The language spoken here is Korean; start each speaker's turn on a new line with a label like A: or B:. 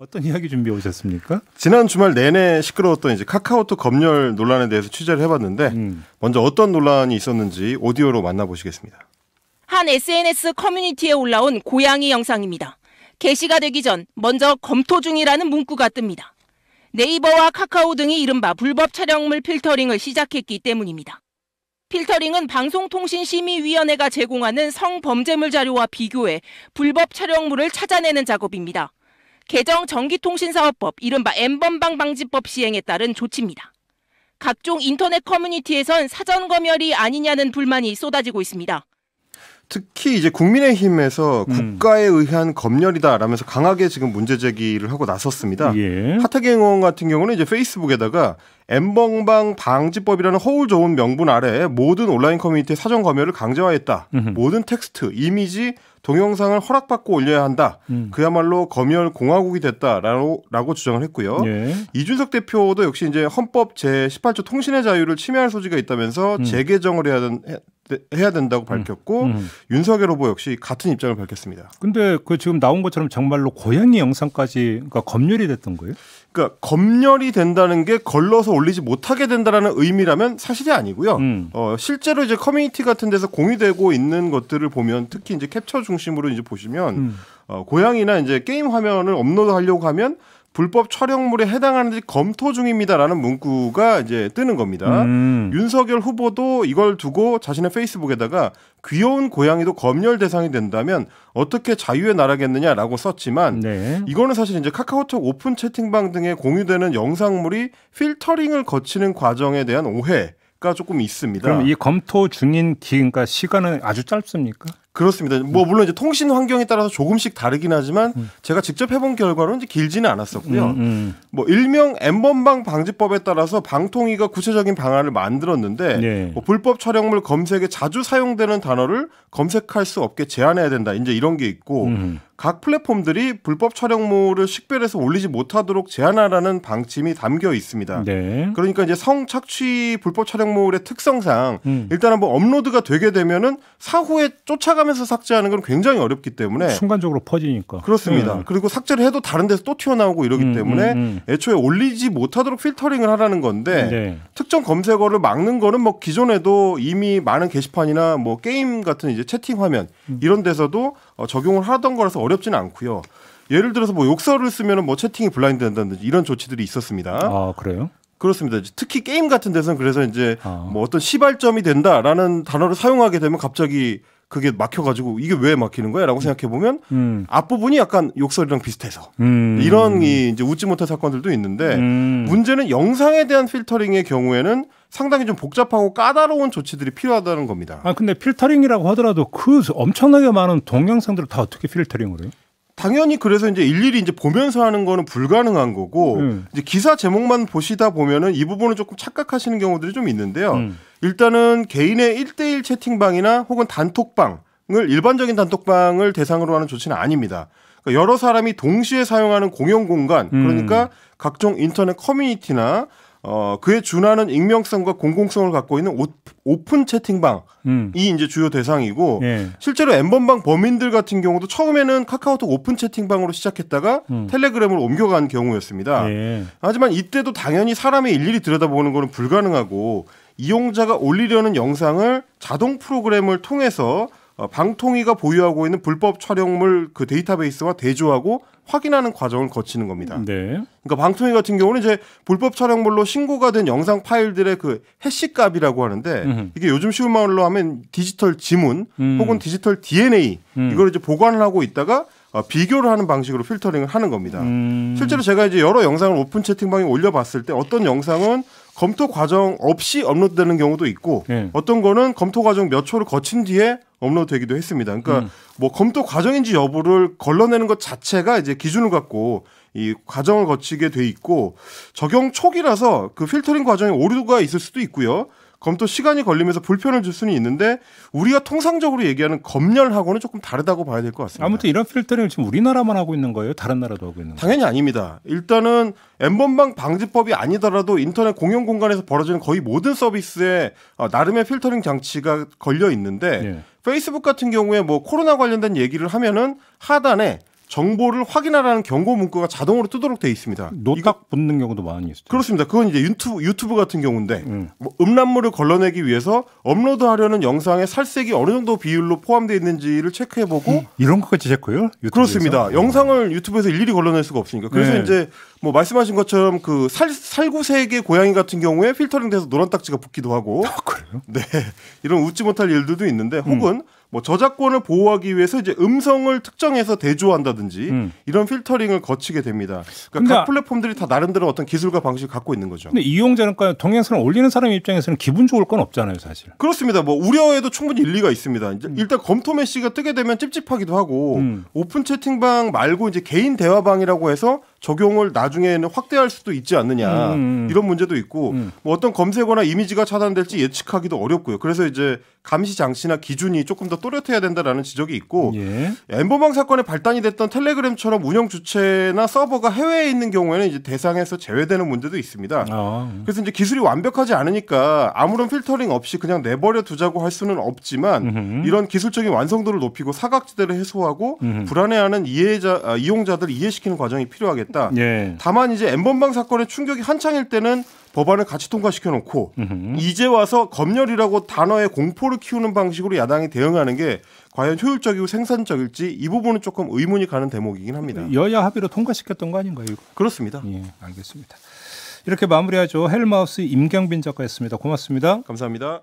A: 어떤 이야기 준비해 오셨습니까? 지난 주말 내내 시끄러웠던 이제 카카오톡 검열 논란에 대해서 취재를 해봤는데 음. 먼저 어떤 논란이 있었는지 오디오로 만나보시겠습니다. 한 SNS 커뮤니티에 올라온 고양이 영상입니다. 게시가 되기 전 먼저 검토 중이라는 문구가 뜹니다. 네이버와 카카오 등이 이른바 불법 촬영물 필터링을 시작했기 때문입니다. 필터링은 방송통신심의위원회가 제공하는 성범죄물 자료와 비교해 불법 촬영물을 찾아내는 작업입니다. 개정 전기통신사업법 이른바 엠번방 방지법 시행에 따른 조치입니다. 각종 인터넷 커뮤니티에선 사전 검열이 아니냐는 불만이 쏟아지고 있습니다. 특히 이제 국민의힘에서 음. 국가에 의한 검열이다라면서 강하게 지금 문제 제기를 하고 나섰습니다. 예. 하태경 의원 같은 경우는 이제 페이스북에다가 엠번방 방지법이라는 허울 좋은 명분 아래 모든 온라인 커뮤니티 사전 검열을 강제화했다. 음흠. 모든 텍스트, 이미지, 동영상을 허락받고 올려야 한다. 음. 그야말로 검열 공화국이 됐다라고 라고 주장을 했고요. 예. 이준석 대표도 역시 이제 헌법 제 18조 통신의 자유를 침해할 소지가 있다면서 음. 재개정을 해야 된다. 네, 해야 된다고 음. 밝혔고 음, 음. 윤석열 후보 역시 같은 입장을 밝혔습니다. 근데 그 지금 나온 것처럼 정말로 고양이 영상까지 그러니까 검열이 됐던 거예요? 그러니까 검열이 된다는 게 걸러서 올리지 못하게 된다라는 의미라면 사실이 아니고요. 음. 어, 실제로 이제 커뮤니티 같은 데서 공유되고 있는 것들을 보면 특히 이제 캡처 중심으로 이제 보시면 음. 어, 고양이나 이제 게임 화면을 업로드하려고 하면 불법 촬영물에 해당하는지 검토 중입니다라는 문구가 이제 뜨는 겁니다. 음. 윤석열 후보도 이걸 두고 자신의 페이스북에다가 귀여운 고양이도 검열 대상이 된다면 어떻게 자유의 나라겠느냐라고 썼지만 네. 이거는 사실 이제 카카오톡 오픈 채팅방 등에 공유되는 영상물이 필터링을 거치는 과정에 대한 오해 가 조금 있습니다. 그럼 이 검토 중인 기, 그러니까 시간은 아주 짧습니까? 그렇습니다. 뭐 물론 이제 통신 환경에 따라서 조금씩 다르긴 하지만 음. 제가 직접 해본 결과로는 이제 길지는 않았었고요. 음, 음. 뭐 일명 엠번방 방지법에 따라서 방통위가 구체적인 방안을 만들었는데 네. 뭐 불법 촬영물 검색에 자주 사용되는 단어를 검색할 수 없게 제한해야 된다. 이제 이런 게 있고 음. 각 플랫폼들이 불법 촬영물을 식별해서 올리지 못하도록 제한하라는 방침이 담겨 있습니다. 네. 그러니까 이제 성 착취 불법 촬영물의 특성상 음. 일단 한번 뭐 업로드가 되게 되면은 사후에 쫓아가 따라가면서 삭제하는 건 굉장히 어렵기 때문에 순간적으로 퍼지니까 그렇습니다. 음. 그리고 삭제를 해도 다른 데서 또 튀어나오고 이러기 음, 때문에 음, 음, 애초에 올리지 못하도록 필터링을 하라는 건데 네. 특정 검색어를 막는 거는 뭐 기존에도 이미 많은 게시판이나 뭐 게임 같은 이제 채팅 화면 음. 이런 데서도 어, 적용을 하던 거라서 어렵지는 않고요. 예를 들어서 뭐 욕설을 쓰면뭐 채팅이 블라인드 된다든지 이런 조치들이 있었습니다. 아 그래요? 그렇습니다. 특히 게임 같은 데서는 그래서 이제 아. 뭐 어떤 시발점이 된다라는 단어를 사용하게 되면 갑자기 그게 막혀가지고 이게 왜 막히는 거야라고 음. 생각해 보면 음. 앞부분이 약간 욕설이랑 비슷해서 음. 이런 이 이제 웃지 못할 사건들도 있는데 음. 문제는 영상에 대한 필터링의 경우에는 상당히 좀 복잡하고 까다로운 조치들이 필요하다는 겁니다. 아 근데 필터링이라고 하더라도 그 엄청나게 많은 동영상들을 다 어떻게 필터링을 해요? 당연히 그래서 이제 일일이 이제 보면서 하는 거는 불가능한 거고 음. 이제 기사 제목만 보시다 보면은 이 부분은 조금 착각하시는 경우들이 좀 있는데요. 음. 일단은 개인의 일대일 채팅방이나 혹은 단톡방을 일반적인 단톡방을 대상으로 하는 조치는 아닙니다. 그러니까 여러 사람이 동시에 사용하는 공용 공간, 음. 그러니까 음. 각종 인터넷 커뮤니티나 어, 그에 준하는 익명성과 공공성을 갖고 있는 오, 픈 채팅방이 음. 이제 주요 대상이고 예. 실제로 엠번방 범인들 같은 경우도 처음에는 카카오톡 오픈 채팅방으로 시작했다가 음. 텔레그램으로 옮겨간 경우였습니다. 예. 하지만 이때도 당연히 사람의 일일이 들여다보는 것은 불가능하고 이용자가 올리려는 영상을 자동 프로그램을 통해서 어, 방통위가 보유하고 있는 불법 촬영물 그 데이터베이스와 대조하고 확인하는 과정을 거치는 겁니다. 네. 그러니까 방통위 같은 경우는 이제 불법 촬영물로 신고가 된 영상 파일들의 그 해시 값이라고 하는데 음 이게 요즘 쉬운 말로 하면 디지털 지문 음. 혹은 디지털 DNA 음. 이걸 이제 보관을 하고 있다가 어, 비교를 하는 방식으로 필터링을 하는 겁니다. 음. 실제로 제가 이제 여러 영상을 오픈 채팅방에 올려봤을 때 어떤 영상은 검토 과정 없이 업로드되는 경우도 있고 네. 어떤 거는 검토 과정 몇 초를 거친 뒤에 업로드되기도 했습니다. 그러니까 음. 뭐 검토 과정인지 여부를 걸러내는 것 자체가 이제 기준을 갖고 이 과정을 거치게 돼 있고 적용 초기라서 그 필터링 과정에 오류가 있을 수도 있고요. 검토 시간이 걸리면서 불편을 줄 수는 있는데 우리가 통상적으로 얘기하는 검열하고는 조금 다르다고 봐야 될 것 같습니다. 아무튼 이런 필터링을 지금 우리나라만 하고 있는 거예요? 다른 나라도 하고 있는 거예요? 당연히 아닙니다. 일단은 엠번방 방지법이 아니더라도 인터넷 공용 공간에서 벌어지는 거의 모든 서비스에 어, 나름의 필터링 장치가 걸려 있는데 네. 페이스북 같은 경우에 뭐 코로나 관련된 얘기를 하면은 하단에 정보를 확인하라는 경고 문구가 자동으로 뜨도록 돼 있습니다. 노딱 붙는 경우도 많이 있어요. 그렇습니다. 그건 이제 유튜브, 유튜브 같은 경우인데 음. 뭐 란물을 걸러내기 위해서 업로드하려는 영상의 살색이 어느 정도 비율로 포함되어 있는지를 체크해보고 음, 이런 것까지 체크요? 유튜브에서? 그렇습니다. 어. 영상을 유튜브에서 일일이 걸러낼 수가 없으니까 그래서 네. 이제 뭐 말씀하신 것처럼 그 살, 살구색의 고양이 같은 경우에 필터링돼서 노란 딱지가 붙기도 하고 아, 그래요? 네 이런 웃지 못할 일들도 있는데 혹은 음. 뭐 저작권을 보호하기 위해서 이제 음성을 특정해서 대조한다든지 음. 이런 필터링을 거치게 됩니다. 그러니까 근데, 각 플랫폼들이 다 나름대로 어떤 기술과 방식을 갖고 있는 거죠. 근데 이용자는 동영상을 올리는 사람 입장에서는 기분 좋을 건 없잖아요, 사실. 그렇습니다. 뭐 우려에도 충분히 일리가 있습니다. 이제 음. 일단 검토 메시가 뜨게 되면 찝찝하기도 하고 음. 오픈 채팅방 말고 이제 개인 대화방이라고 해서 적용을 나중에는 확대할 수도 있지 않느냐 음, 음, 음. 이런 문제도 있고 음. 뭐 어떤 검색어나 이미지가 차단될지 예측하기도 어렵고요. 그래서 이제 감시 장치나 기준이 조금 더 또렷해야 된다라는 지적이 있고 예. 엠버방 사건에 발단이 됐던 텔레그램처럼 운영 주체나 서버가 해외에 있는 경우에는 이제 대상에서 제외되는 문제도 있습니다. 아. 음. 그래서 이제 기술이 완벽하지 않으니까 아무런 필터링 없이 그냥 내버려 두자고 할 수는 없지만 음흠. 이런 기술적인 완성도를 높이고 사각지대를 해소하고 음흠. 불안해하는 이해자 아, 이용자들 이해시키는 과정이 필요하겠다. 하겠다. 예. 다만 이제 엠번방 사건의 충격이 한창일 때는 법안을 같이 통과시켜 놓고 이제 와서 검열이라고 단어의 공포를 키우는 방식으로 야당이 대응하는 게 과연 효율적이고 생산적일지 이 부분은 조금 의문이 가는 대목이긴 합니다. 여야 합의로 통과시켰던 거 아닌가요? 그렇습니다. 예, 알겠습니다. 이렇게 마무리하죠. 헬마우스 임경빈 작가였습니다. 고맙습니다. 감사합니다.